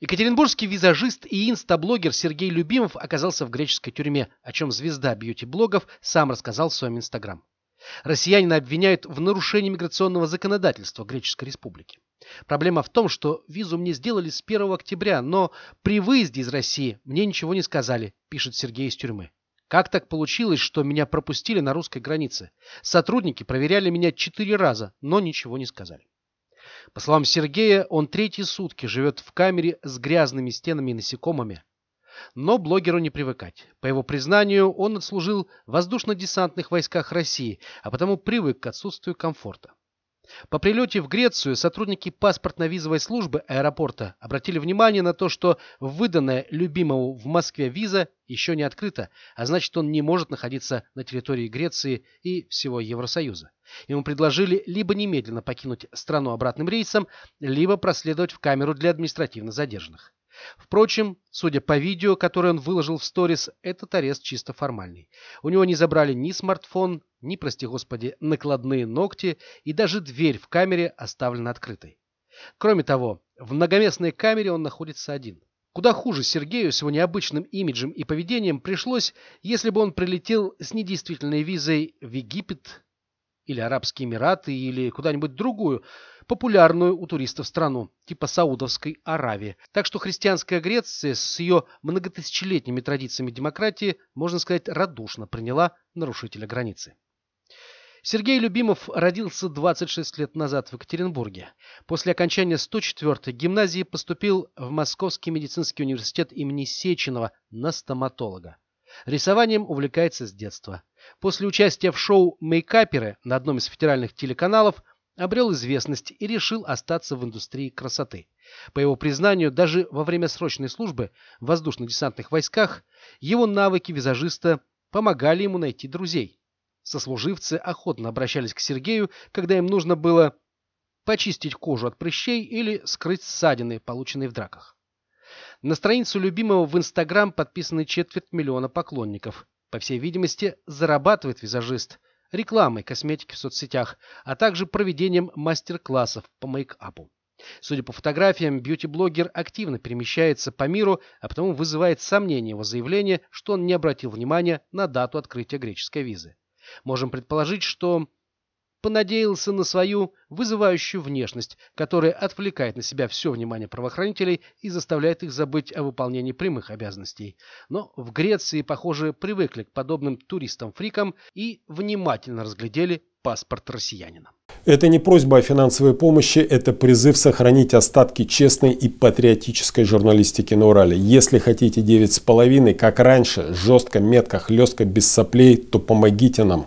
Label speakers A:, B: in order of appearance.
A: Екатеринбургский визажист и инстаблогер Сергей Любимов оказался в греческой тюрьме, о чем звезда бьюти-блогов сам рассказал в своем инстаграм. Россиянина обвиняют в нарушении миграционного законодательства Греческой Республики. Проблема в том, что визу мне сделали с 1 октября, но при выезде из России мне ничего не сказали, пишет Сергей из тюрьмы. Как так получилось, что меня пропустили на русской границе? Сотрудники проверяли меня четыре раза, но ничего не сказали. По словам Сергея, он третьи сутки живет в камере с грязными стенами и насекомыми. Но блогеру не привыкать. По его признанию, он отслужил в воздушно-десантных войсках России, а потому привык к отсутствию комфорта. По прилете в Грецию сотрудники паспортно-визовой службы аэропорта обратили внимание на то, что выданная любимому в Москве виза еще не открыта, а значит он не может находиться на территории Греции и всего Евросоюза. Ему предложили либо немедленно покинуть страну обратным рейсом, либо проследовать в камеру для административно задержанных. Впрочем, судя по видео, которое он выложил в сторис, этот арест чисто формальный. У него не забрали ни смартфон, ни, прости господи, накладные ногти, и даже дверь в камере оставлена открытой. Кроме того, в многоместной камере он находится один. Куда хуже Сергею с его необычным имиджем и поведением пришлось, если бы он прилетел с недействительной визой в Египет, или Арабские Эмираты, или куда-нибудь другую, популярную у туристов страну, типа Саудовской Аравии. Так что христианская Греция с ее многотысячелетними традициями демократии, можно сказать, радушно приняла нарушителя границы. Сергей Любимов родился 26 лет назад в Екатеринбурге. После окончания 104-й гимназии поступил в Московский медицинский университет имени Сеченова на стоматолога. Рисованием увлекается с детства. После участия в шоу «Мейкаперы» на одном из федеральных телеканалов обрел известность и решил остаться в индустрии красоты. По его признанию, даже во время срочной службы в воздушно-десантных войсках его навыки визажиста помогали ему найти друзей. Сослуживцы охотно обращались к Сергею, когда им нужно было почистить кожу от прыщей или скрыть ссадины, полученные в драках. На страницу любимого в Инстаграм подписаны четверть миллиона поклонников. По всей видимости, зарабатывает визажист рекламой косметики в соцсетях, а также проведением мастер-классов по мейкапу. Судя по фотографиям, бьюти-блогер активно перемещается по миру, а потому вызывает сомнение его заявление, что он не обратил внимания на дату открытия греческой визы. Можем предположить, что понадеялся на свою вызывающую внешность, которая отвлекает на себя все внимание правоохранителей и заставляет их забыть о выполнении прямых обязанностей. Но в Греции, похоже, привыкли к подобным туристам-фрикам и внимательно разглядели паспорт россиянина.
B: Это не просьба о финансовой помощи, это призыв сохранить остатки честной и патриотической журналистики на Урале. Если хотите 9,5, как раньше, жестко, метко, хлестко, без соплей, то помогите нам.